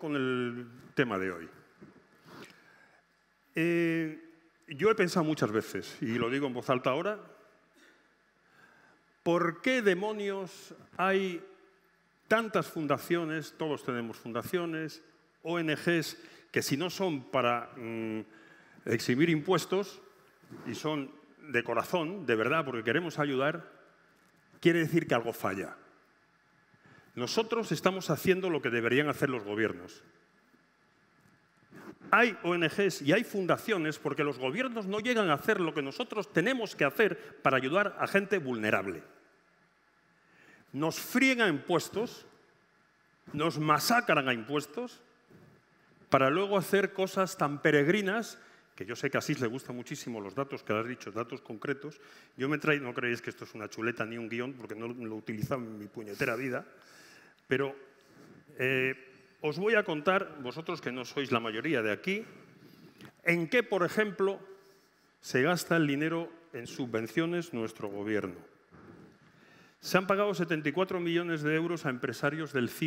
con el tema de hoy. Eh, yo he pensado muchas veces, y lo digo en voz alta ahora, ¿por qué demonios hay tantas fundaciones, todos tenemos fundaciones, ONGs, que si no son para mm, exhibir impuestos y son de corazón, de verdad, porque queremos ayudar, quiere decir que algo falla. Nosotros estamos haciendo lo que deberían hacer los gobiernos. Hay ONGs y hay fundaciones porque los gobiernos no llegan a hacer lo que nosotros tenemos que hacer para ayudar a gente vulnerable. Nos fríen a impuestos, nos masacran a impuestos, para luego hacer cosas tan peregrinas que yo sé que a Asís le gustan muchísimo los datos que has dicho, datos concretos. Yo me traigo, no creéis que esto es una chuleta ni un guión, porque no lo he en mi puñetera vida. Pero eh, os voy a contar, vosotros que no sois la mayoría de aquí, en qué, por ejemplo, se gasta el dinero en subvenciones nuestro gobierno. Se han pagado 74 millones de euros a empresarios del cine.